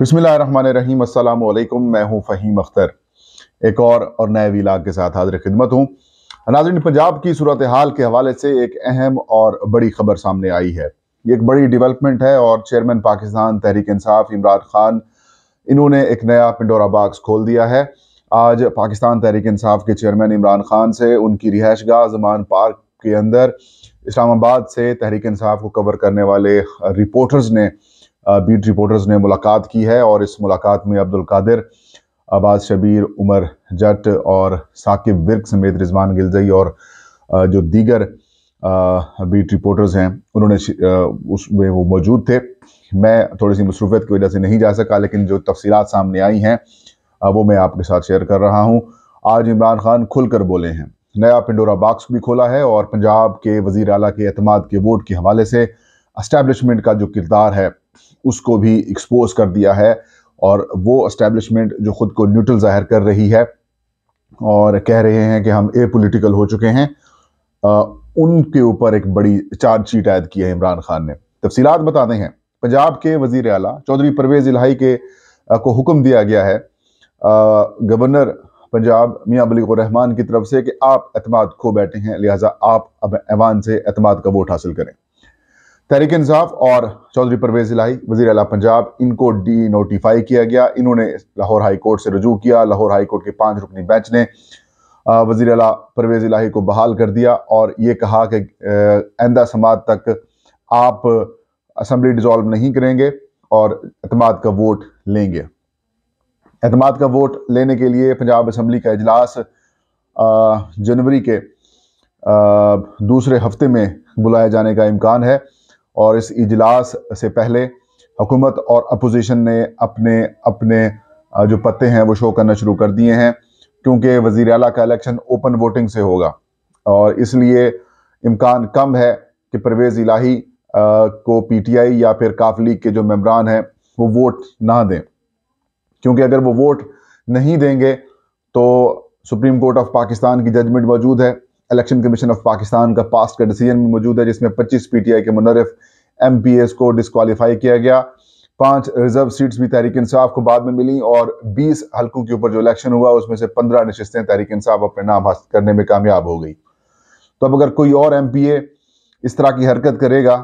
बसमिलीम अल्लाम मैं हूं फ़हीम अख्तर एक और और नए वीलाग के साथ हाजिर खिदमत हूं नाजरन पंजाब की सूरत हाल के हवाले से एक अहम और बड़ी खबर सामने आई है ये एक बड़ी डेवलपमेंट है और चेयरमैन पाकिस्तान तहरीक इंसाफ इमरान खान इन्होंने एक नया पिंडोरा बाग्स खोल दिया है आज पाकिस्तान तहरीक इंसाफ के चेयरमैन इमरान खान से उनकी रिहाइश गाह जमान पार्क के अंदर इस्लामाबाद से तहरीक इंसाफ को कवर करने वाले रिपोर्टर्स ने बीट रिपोर्टर्स ने मुलाकात की है और इस मुलाकात में अब्दुल कादिर आबाद शबीर उमर जट और साकिब विर्क समेत रिजवान गिलजई और जो दीगर बीट रिपोर्टर्स हैं उन्होंने उसमें वो मौजूद थे मैं थोड़ी सी मसरूफियत की वजह से नहीं जा सका लेकिन जो तफसीत सामने आई हैं वो मैं आपके साथ शेयर कर रहा हूँ आज इमरान खान खुल कर बोले हैं नया पिंडोरा बॉक्स भी खोला है और पंजाब के वजीर अला के अतमाद के वोट के हवाले से इस्टेबलिशमेंट का जो किरदार है उसको भी एक्सपोज कर दिया है और वो इस्टेब्लिशमेंट जो ख़ुद को न्यूट्रल जाहिर कर रही है और कह रहे हैं कि हम ए पोलिटिकल हो चुके हैं आ, उनके ऊपर एक बड़ी चार्जशीट आयद की है इमरान खान ने तफसीत बताते हैं पंजाब के वजीर अला चौधरी परवेज़ इलाही के आ, को हुक्म दिया गया है गवर्नर पंजाब मियाँ बलीग रहमान की तरफ से कि आप अतमाद खो बैठे हैं लिहाजा आप अब ऐवान से अतमाद का वोट हासिल करें तहरीक इंसाफ और चौधरी परवेज इलाही वजी अला पंजाब इनको डी नोटिफाई किया गया इन्होंने लाहौर हाई कोर्ट से रजू किया लाहौर हाई कोर्ट के पाँच रुकनी बेंच ने वजी अला परवेज इलाही को बहाल कर दिया और ये कहा कि आंदा समात तक आप असम्बली डिजॉल्व नहीं करेंगे और अतमाद का वोट लेंगे अतमाद का वोट लेने के लिए पंजाब असम्बली का अजलास जनवरी के दूसरे हफ्ते में बुलाए जाने का इम्कान है और इस इजलास से पहले हुकूमत और अपोजिशन ने अपने अपने जो पत्ते हैं वो शो करना शुरू कर दिए हैं क्योंकि वजीर अला का इलेक्शन ओपन वोटिंग से होगा और इसलिए इम्कान कम है कि परवेज़ इलाही को पी टी आई या फिर काफ लीग के जो मेम्बरान हैं वो वोट ना दें क्योंकि अगर वो वोट नहीं देंगे तो सुप्रीम कोर्ट ऑफ पाकिस्तान की जजमेंट मौजूद है इलेक्शन कमीशन ऑफ पाकिस्तान का पास का डिसीजन भी मौजूद है जिसमें 25 पीटीआई के मुनरफ एम को डिसकॉलीफाई किया गया पांच रिजर्व सीट्स भी तहरीक इंसाफ को बाद में मिली और 20 हलकों के ऊपर जो इलेक्शन हुआ उसमें से 15 नशस्तें तहरीक इंसाफ अपने नाम हासिल करने में कामयाब हो गई तो अब अगर कोई और एम इस तरह की हरकत करेगा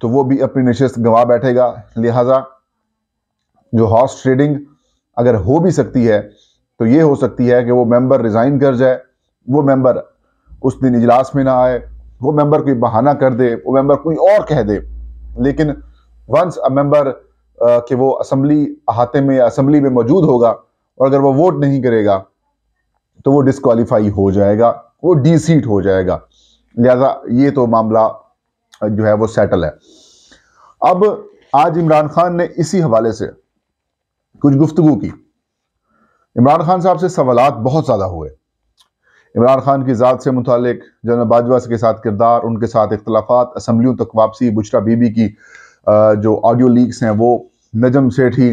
तो वो भी अपनी नशस्त गंवा बैठेगा लिहाजा जो हॉर्स ट्रेडिंग अगर हो भी सकती है तो ये हो सकती है कि वो मेम्बर रिज़ाइन कर जाए वो मेम्बर उस दिन इजलास में ना आए वो मेंबर कोई बहाना कर दे वो मेंबर कोई और कह दे लेकिन वंस अ मेंबर के वो असम्बली अहाते में या असम्बली में मौजूद होगा और अगर वो वोट नहीं करेगा तो वो डिसकॉलीफाई हो जाएगा वो डी सीट हो जाएगा लिहाजा ये तो मामला जो है वो सेटल है अब आज इमरान खान ने इसी हवाले से कुछ गुफ्तु की इमरान खान साहब से सवाल बहुत ज़्यादा हुए इमरान खान की ज़ात से मुतक जनरल बाजवा के साथ किरदार उनके साथ इख्तलाफा असम्बलियों तक वापसी बुशरा बीबी की जो ऑडियो लीक्स हैं वो नजम सेठी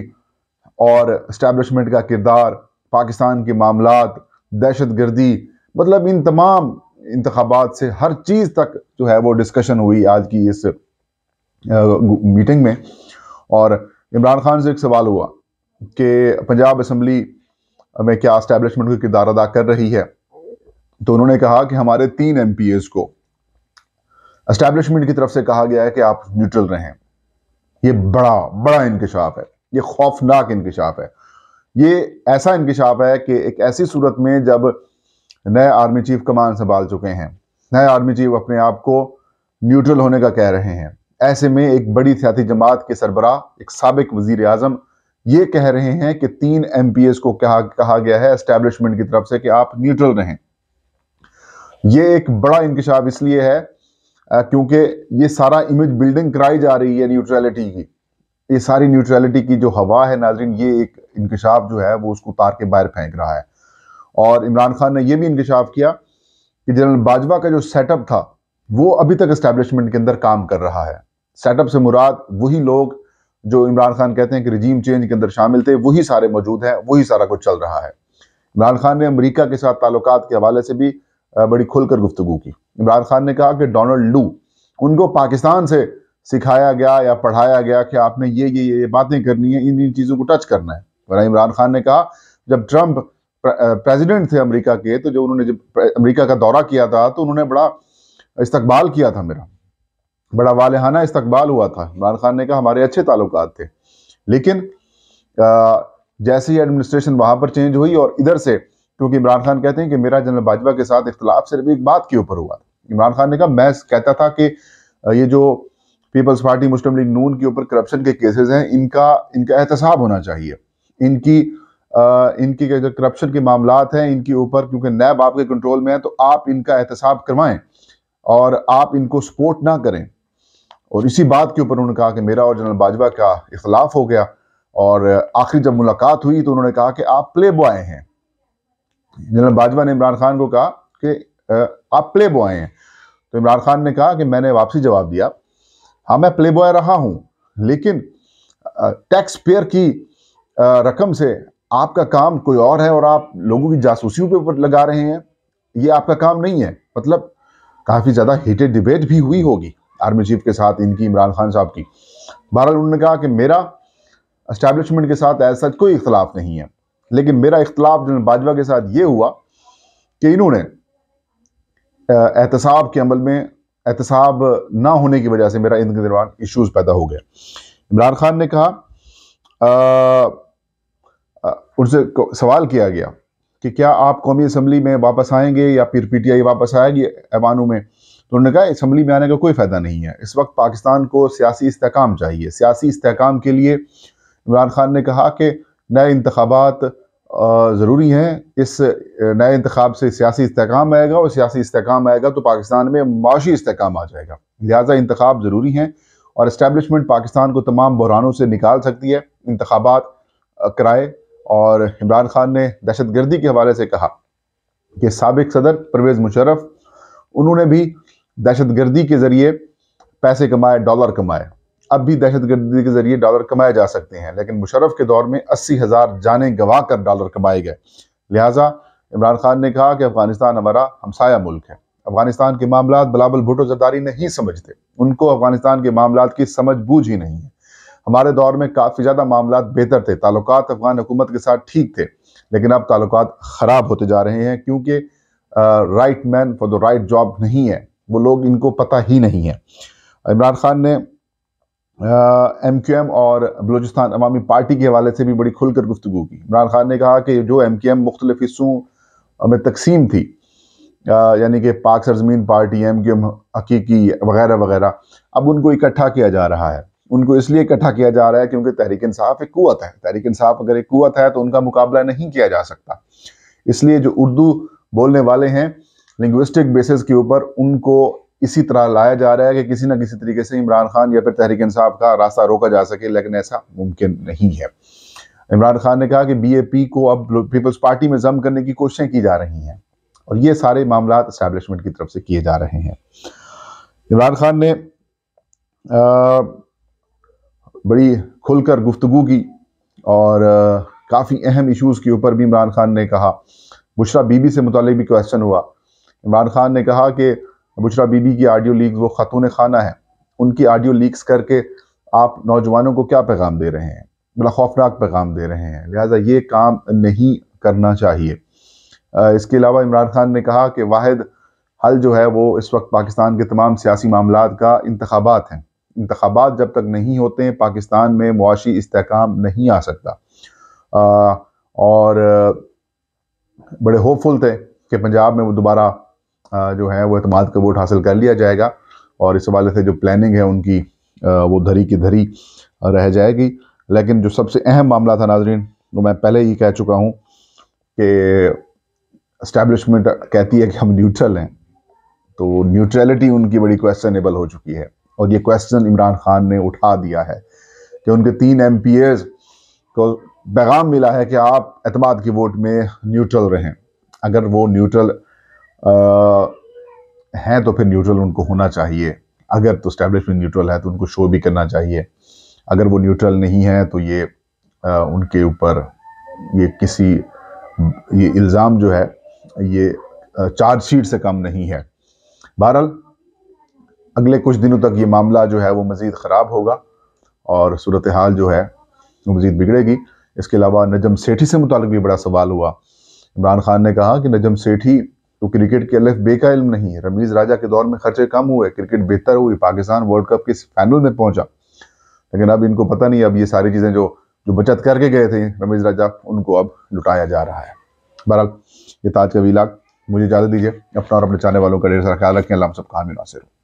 और इस्टेबलिशमेंट का किरदार पाकिस्तान के मामला दहशत गर्दी मतलब इन तमाम इंतबात से हर चीज़ तक जो है वो डिस्कशन हुई आज की इस मीटिंग में और इमरान खान से एक सवाल हुआ कि पंजाब असम्बली में क्या इस्टेबलिशमेंट का किरदार अदा कर रही है तो उन्होंने कहा कि हमारे तीन एम को एस्टैब्लिशमेंट की तरफ से कहा गया है कि आप न्यूट्रल रहें ये बड़ा बड़ा इंकशाफ है ये खौफनाक इंकशाफ है ये ऐसा इंकशाफ है कि एक ऐसी सूरत में जब नए आर्मी चीफ कमान संभाल चुके हैं नए आर्मी चीफ अपने आप को न्यूट्रल होने का कह रहे हैं ऐसे में एक बड़ी सियाती जमात के सरबरा एक सबक वजीर आजम ये कह रहे हैं कि तीन एम को कहा कहा गया है एस्टैब्लिशमेंट की तरफ से कि आप न्यूट्रल रहें ये एक बड़ा इंकशाफ इसलिए है क्योंकि ये सारा इमेज बिल्डिंग कराई जा रही है न्यूट्रलिटी की ये सारी न्यूट्रलिटी की जो हवा है नाजरीन ये एक इंकशाफ जो है वो उसको तार के बाहर फेंक रहा है और इमरान खान ने यह भी इंकशाफ किया कि जनरल बाजवा का जो सेटअप था वो अभी तक इस्टेब्लिशमेंट के अंदर काम कर रहा है सेटअप से मुराद वही लोग जो इमरान खान कहते हैं कि रिजीम चेंज के अंदर शामिल थे वही सारे मौजूद हैं वही सारा कुछ चल रहा है इमरान खान ने अमरीका के साथ ताल्लुक के हवाले से भी बड़ी खुलकर गुफ्तु की इमरान खान ने कहा कि डोनाल्ड लू उनको पाकिस्तान से सिखाया गया या पढ़ाया गया कि आपने ये ये ये बातें करनी है इन इन चीज़ों को टच करना है वरना इमरान खान ने कहा जब ट्रंप प्रेसिडेंट थे अमेरिका के तो जो उन्होंने जब अमेरिका का दौरा किया था तो उन्होंने बड़ा इस्तकबाल किया था मेरा बड़ा वालहाना इस्तकबाल हुआ था इमरान खान ने कहा हमारे अच्छे ताल्लुक थे लेकिन जैसे ही एडमिनिस्ट्रेशन वहाँ पर चेंज हुई और इधर से क्योंकि इमरान खान कहते हैं कि मेरा जनरल बाजवा के साथ इख्तलाफ सिर्फ एक बात के ऊपर हुआ इमरान खान ने कहा मैं कहता था कि ये जो Peoples Party Muslim League Noon के ऊपर करप्शन के केसेस हैं इनका इनका एहतसाब होना चाहिए इनकी आ, इनकी जो करप्शन के मामला हैं इनके ऊपर क्योंकि नैब आपके कंट्रोल में है तो आप इनका एहतसाब करवाएं और आप इनको सपोर्ट ना करें और इसी बात के ऊपर उन्होंने कहा कि मेरा और जनरल बाजवा का इख्तलाफ हो गया और आखिरी जब मुलाकात हुई तो उन्होंने कहा कि आप प्ले बॉय हैं जनरल बाजवा ने इमरान खान को कहा कि आप प्ले बॉय हैं तो इमरान खान ने कहा कि मैंने वापसी जवाब दिया हाँ मैं प्ले बॉय रहा हूँ लेकिन टैक्स पेयर की रकम से आपका काम कोई और है और आप लोगों की जासूसियों के ऊपर लगा रहे हैं ये आपका काम नहीं है मतलब काफ़ी ज़्यादा हीटेड डिबेट भी हुई होगी आर्मी चीफ के साथ इनकी इमरान खान साहब की बहरहाल उन्होंने कहा कि मेरा इस्टेब्लिशमेंट के साथ ऐसा कोई इख्तलाफ नहीं है लेकिन मेरा इख्तलाफ जनरल बाजवा के साथ ये हुआ कि इन्होंने एहतसाब के अमल में एहतसाब ना होने की वजह से मेरा इनके दौरान इशूज पैदा हो गया इमरान खान ने कहा उनसे सवाल किया गया कि क्या आप कौमी असम्बली में वापस आएंगे या फिर पी टी आई वापस आएगी ऐवानों में तो उन्होंने कहा इसम्बली में आने का कोई फ़ायदा नहीं है इस वक्त पाकिस्तान को सियासी इसकाम चाहिए सियासी इसकाम के लिए इमरान खान ने कहा कि नए इंतबात ज़रूरी हैं इस नए इंतखब से सियासी इसकाम आएगा और सियासी इसकाम आएगा तो पाकिस्तान में माशी इसकाम आ जाएगा लिहाजा इंतखब ज़रूरी हैं और इस्टेबलिशमेंट पाकिस्तान को तमाम बहरानों से निकाल सकती है इंतबात कराए और इमरान खान ने दहशत गर्दी के हवाले से कहा कि सबक सदर परवेज़ मुशरफ उन्होंने भी दहशत गर्दी के ज़रिए पैसे कमाए डॉलर कमाए अब भी दहशत गर्दी के जरिए डॉलर कमाए जा सकते हैं लेकिन मुशरफ के दौर में अस्सी हज़ार जाने गंवा कर डॉलर कमाए गए लिहाजा इमरान खान ने कहा कि अफगानिस्तान हमारा हमसाया मुल्क है अफगानिस्तान के मामला बलाबल भुटो जरदारी नहीं समझते उनको अफगानिस्तान के मामला की समझ बूझ ही नहीं है हमारे दौर में काफ़ी ज़्यादा मामला बेहतर थे ताल्लुक अफगान हुकूमत के साथ ठीक थे लेकिन अब ताल्लुक ख़राब होते जा रहे हैं क्योंकि right man for the right job नहीं है वो लोग इनको पता ही नहीं है इमरान खान ने एम क्यू एम और बलोचिस्तान अवामी पार्टी के हवाले से भी बड़ी खुलकर गुफ्तु की इमरान खान ने कहा कि जो एम क्यू एम मुख्तलिफ हिस्सों में तकसीम थी यानी कि पाक सरजमीन पार्टी एम क्यू एम हकीकी वगैरह वगैरह अब उनको इकट्ठा किया जा रहा है उनको इसलिए इकट्ठा किया जा रहा है क्योंकि तहरीक इंसाफ एक कुत है तहरीक इंसाफ अगर एक कुत है तो उनका मुकाबला नहीं किया जा सकता इसलिए जो उर्दू बोलने वाले हैं लिंग्विस्टिक बेसिस के ऊपर उनको इसी तरह लाया जा रहा है कि किसी न किसी तरीके से इमरान खान या फिर तहरीक इंसाफ का रास्ता रोका जा सके लेकिन ऐसा मुमकिन नहीं है इमरान खान ने कहा कि बीएपी को अब पीपल्स पार्टी में जम करने की कोशिशें की जा रही हैं और ये सारे मामला इस्टेब्लिशमेंट की तरफ से किए जा रहे हैं इमरान खान ने आ, बड़ी खुलकर गुफ्तु की और काफ़ी अहम इश्यूज़ के ऊपर भी इमरान खान ने कहा बुशरा बीबी से मुतल भी क्वेश्चन हुआ इमरान खान ने कहा कि बुशरा बीबी की आडियो लीक वो ख़ातून खाना है उनकी आडियो लीक्स करके आप नौजवानों को क्या पैगाम दे रहे हैं बड़ा खौफनाक पैगाम दे रहे हैं लिहाजा ये काम नहीं करना चाहिए इसके अलावा इमरान खान ने कहा कि वाद हल जो है वो इस वक्त पाकिस्तान के तमाम सियासी मामला का इंतबात हैं इंतबात जब तक नहीं होते हैं पाकिस्तान में मुआशी इसकाम नहीं आ सकता आ, और बड़े होपफुल थे कि पंजाब में वो दोबारा जो है वो अतमाद का वोट हासिल कर लिया जाएगा और इस हवाले से जो प्लानिंग है उनकी वो धरी की धरी रह जाएगी लेकिन जो सबसे अहम मामला था नाजरीन वो मैं पहले ही कह चुका हूँ कि इस्टेब्लिशमेंट कहती है कि हम न्यूट्रल हैं तो न्यूट्रलिटी उनकी बड़ी क्वेश्चनेबल हो चुकी है और ये क्वेश्चन इमरान खान ने उठा दिया है कि उनके तीन एम को पैगाम मिला है कि आप अतमाद की वोट में न्यूट्रल रहें अगर वो न्यूट्रल हैं तो फिर न्यूट्रल उनको होना चाहिए अगर तो स्टैब्लिशमेंट न्यूट्रल है तो उनको शो भी करना चाहिए अगर वो न्यूट्रल नहीं है तो ये आ, उनके ऊपर ये किसी ये इल्ज़ाम जो है ये चार्जशीट से कम नहीं है बहरहाल अगले कुछ दिनों तक ये मामला जो है वो मज़ीद ख़राब होगा और सूरत हाल जो है वो मज़ीद बिगड़ेगी इसके अलावा नजम सेठी से मुतल भी बड़ा सवाल हुआ इमरान खान ने कहा कि नजम सेठी तो क्रिकेट के एलएफ बे का इल्म नहीं है रमीज राजा के दौर में खर्चे कम हुए क्रिकेट बेहतर हुई पाकिस्तान वर्ल्ड कप के फाइनल में पहुंचा लेकिन अब इनको पता नहीं अब ये सारी चीज़ें जो जो बचत करके गए थे रमीज राजा उनको अब लुटाया जा रहा है बहरहाल ये ताज का मुझे इजाज़त दीजिए अपना और अपने चाहने वालों का ढेर सारा ख्याल रखें अल्लाह सब कहा मुनासिर हूँ